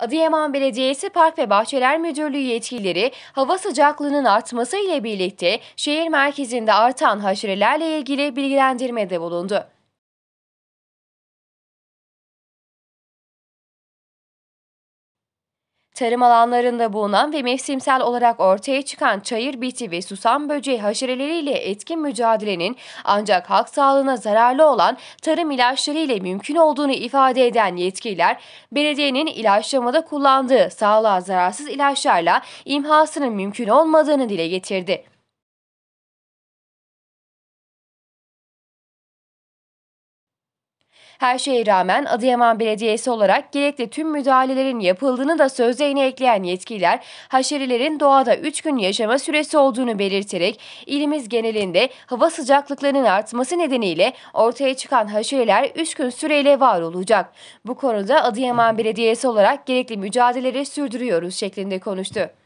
Adıyaman Belediyesi Park ve Bahçeler Müdürlüğü yetkilileri hava sıcaklığının artması ile birlikte şehir merkezinde artan haşerelerle ilgili bilgilendirmede bulundu. Tarım alanlarında bulunan ve mevsimsel olarak ortaya çıkan çayır biti ve susam böceği haşereleriyle etkin mücadelenin ancak halk sağlığına zararlı olan tarım ilaçları ile mümkün olduğunu ifade eden yetkililer, belediyenin ilaçlamada kullandığı sağlığa zararsız ilaçlarla imhasının mümkün olmadığını dile getirdi. Her şeye rağmen Adıyaman Belediyesi olarak gerekli tüm müdahalelerin yapıldığını da sözlerine ekleyen yetkililer, haşerilerin doğada 3 gün yaşama süresi olduğunu belirterek ilimiz genelinde hava sıcaklıklarının artması nedeniyle ortaya çıkan haşeriler 3 gün süreyle var olacak. Bu konuda Adıyaman Belediyesi olarak gerekli mücadeleleri sürdürüyoruz şeklinde konuştu.